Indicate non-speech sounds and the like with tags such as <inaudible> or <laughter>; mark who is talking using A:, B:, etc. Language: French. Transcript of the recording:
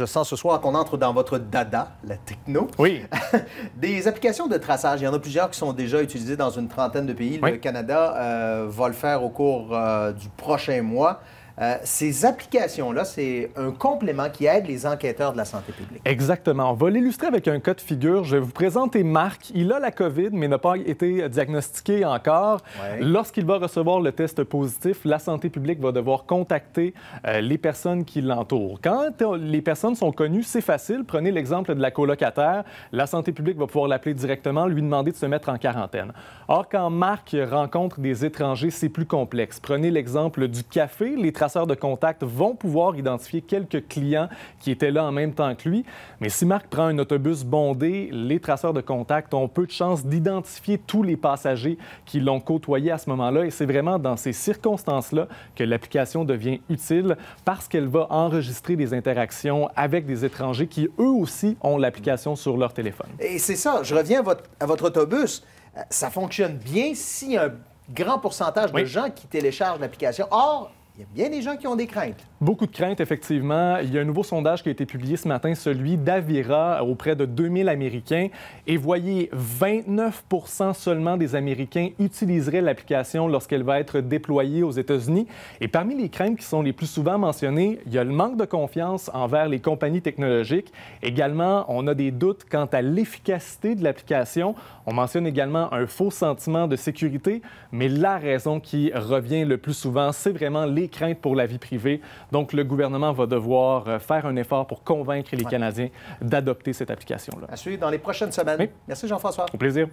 A: Je sens ce soir qu'on entre dans votre dada, la techno. Oui. <laughs> Des applications de traçage, il y en a plusieurs qui sont déjà utilisées dans une trentaine de pays. Le Canada euh, va le faire au cours euh, du prochain mois. Euh, ces applications-là, c'est un complément qui aide les enquêteurs de la santé publique.
B: Exactement. On va l'illustrer avec un cas de figure. Je vais vous présenter Marc. Il a la COVID, mais n'a pas été diagnostiqué encore. Lorsqu'il va recevoir le test positif, la santé publique va devoir contacter euh, les personnes qui l'entourent. Quand les personnes sont connues, c'est facile. Prenez l'exemple de la colocataire. La santé publique va pouvoir l'appeler directement, lui demander de se mettre en quarantaine. Or, quand Marc rencontre des étrangers, c'est plus complexe. Prenez l'exemple du café. Les traceurs de contact vont pouvoir identifier quelques clients qui étaient là en même temps que lui. Mais si Marc prend un autobus bondé, les traceurs de contact ont peu de chances d'identifier tous les passagers qui l'ont côtoyé à ce moment-là. Et c'est vraiment dans ces circonstances-là que l'application devient utile parce qu'elle va enregistrer des interactions avec des étrangers qui, eux aussi, ont l'application sur leur téléphone.
A: Et c'est ça, je reviens à votre, autobus. Euh, ça fonctionne bien si un grand pourcentage de gens qui téléchargent l'application. Or, il y a bien des gens qui ont des craintes.
B: Beaucoup de craintes, effectivement. Il y a un nouveau sondage qui a été publié ce matin, celui d'Avira auprès de 2000 Américains. Et voyez, 29 seulement des Américains utiliseraient l'application lorsqu'elle va être déployée aux États-Unis. Et parmi les craintes qui sont les plus souvent mentionnées, il y a le manque de confiance envers les compagnies technologiques. Également, on a des doutes quant à l'efficacité de l'application. On mentionne également un faux sentiment de sécurité. Mais la raison qui revient le plus souvent, c'est vraiment les craintes pour la vie privée. Donc, le gouvernement va devoir euh, faire un effort pour convaincre les Canadiens d'adopter cette application-là. À
A: suivre dans les prochaines semaines. Merci, Jean-François. Au
B: plaisir.